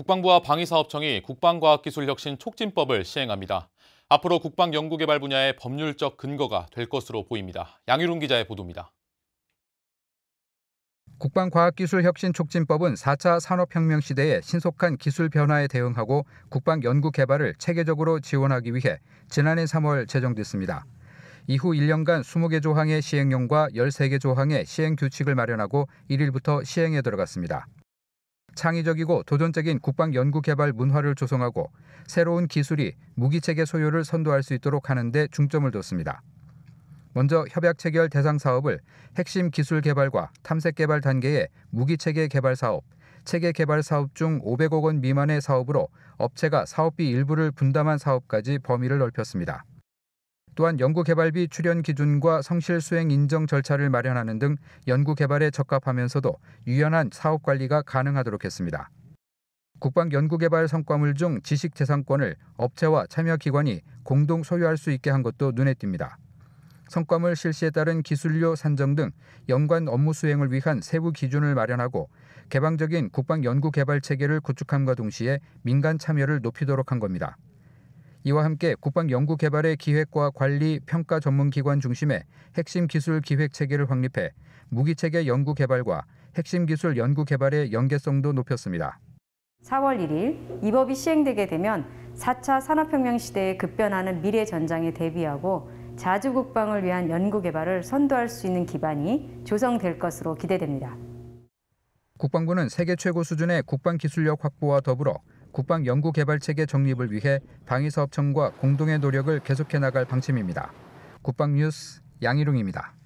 국방부와 방위사업청이 국방과학기술혁신 촉진법을 시행합니다. 앞으로 국방연구개발 분야의 법률적 근거가 될 것으로 보입니다. 양유룬 기자의 보도입니다. 국방과학기술혁신촉진법은 4차 산업혁명 시대의 신속한 기술 변화에 대응하고 국방연구개발을 체계적으로 지원하기 위해 지난해 3월 제정됐습니다. 이후 1년간 20개 조항의 시행령과 13개 조항의 시행규칙을 마련하고 1일부터 시행에 들어갔습니다. 창의적이고 도전적인 국방 연구 개발 문화를 조성하고 새로운 기술이 무기 체계 소요를 선도할 수 있도록 하는 데 중점을 뒀습니다. 먼저 협약 체결 대상 사업을 핵심 기술 개발과 탐색 개발 단계의 무기 체계 개발 사업, 체계 개발 사업 중 500억 원 미만의 사업으로 업체가 사업비 일부를 분담한 사업까지 범위를 넓혔습니다. 또한 연구개발비 출연 기준과 성실 수행 인정 절차를 마련하는 등 연구개발에 적합하면서도 유연한 사업 관리가 가능하도록 했습니다. 국방연구개발 성과물 중 지식재산권을 업체와 참여기관이 공동 소유할 수 있게 한 것도 눈에 띕니다. 성과물 실시에 따른 기술료 산정 등 연관 업무 수행을 위한 세부 기준을 마련하고 개방적인 국방연구개발 체계를 구축함과 동시에 민간 참여를 높이도록 한 겁니다. 이와 함께 국방연구개발의 기획과 관리, 평가 전문기관 중심의 핵심 기술 기획 체계를 확립해 무기체계 연구개발과 핵심 기술 연구개발의 연계성도 높였습니다. 4월 1일 이 법이 시행되게 되면 4차 산업혁명 시대에 급변하는 미래 전장에 대비하고 자주 국방을 위한 연구 개발을 선도할 수 있는 기반이 조성될 것으로 기대됩니다. 국방부는 세계 최고 수준의 국방 기술력 확보와 더불어 국방 연구 개발 체계 정립을 위해 방위사업청과 공동의 노력을 계속해 나갈 방침입니다. 국방뉴스 양희룡입니다.